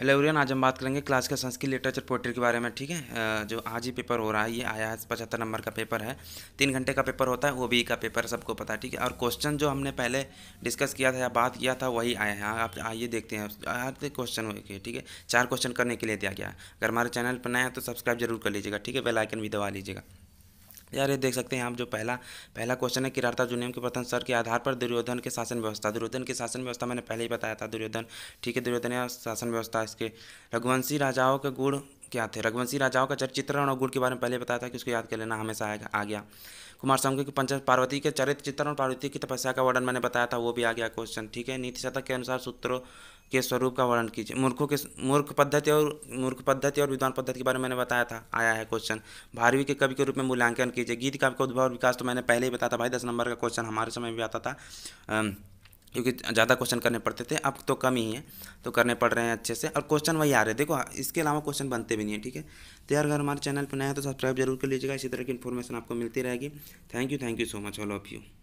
hello everyone आज हम बात करेंगे क्लास का संस्कृत लिटरेचर पोइट्री के बारे में ठीक है जो आज ही पेपर हो रहा है ये आया है पचहत्तर नंबर का पेपर है तीन घंटे का पेपर होता है वो भी का पेपर सबको पता है ठीक है और क्वेश्चन जो हमने पहले डिस्कस किया था या बात किया था वही आया है आप आइए देखते हैं हर क्वेश्चन ठीक है चार क्वेश्चन करने के लिए दिया गया अगर हमारे चैनल पर नए हैं तो सब्सक्राइब जरूर कर लीजिएगा ठीक है बेलाइकन भी दबा लीजिएगा यार ये देख सकते हैं आप जो पहला पहला क्वेश्चन है किराता जुनियम के प्रथम सर के आधार पर दुर्योधन के शासन व्यवस्था दुर्योधन की शासन व्यवस्था मैंने पहले ही बताया था दुर्योधन ठीक है दुर्योधन या शासन व्यवस्था इसके रघुवंशी राजाओं के गुण क्या थे रघुवंशी राजाओं का चरित्र चित्रण और गुण के बारे में पहले बताया था कि उसको याद कर लेना हमेशा आएगा आ गया कुमार शाम के पंच पार्वती के चरित्र चित्रण और पार्वती की तपस्या का वर्णन मैंने बताया था वो भी आ गया क्वेश्चन ठीक है नीति शतक के अनुसार सूत्रों के स्वरूप का वर्णन कीजिए मूर्खों के मूर्ख पद्धति और मूर्ख पद्धति और विद्वान पद्धति के बारे में मैंने बताया था आया है क्वेश्चन भारवी के कवि के रूप में मूल्यांकन कीजिए गीत काव्य का उद्भव और विकास तो मैंने पहले ही बताया था भाई दस नंबर का क्वेश्चन हमारे समय भी आता था क्योंकि ज़्यादा क्वेश्चन करने पड़ते थे अब तो कम ही है तो करने पड़ रहे हैं अच्छे से और क्वेश्चन वही आ रहे हैं देखो इसके अलावा क्वेश्चन बनते भी नहीं है ठीक है तो यार अगर हमारे चैनल पर नया है तो सब्सक्राइब जरूर कर लीजिएगा इसी तरह की इन्फॉर्मेशन आपको मिलती रहेगी thank you thank you so much all of you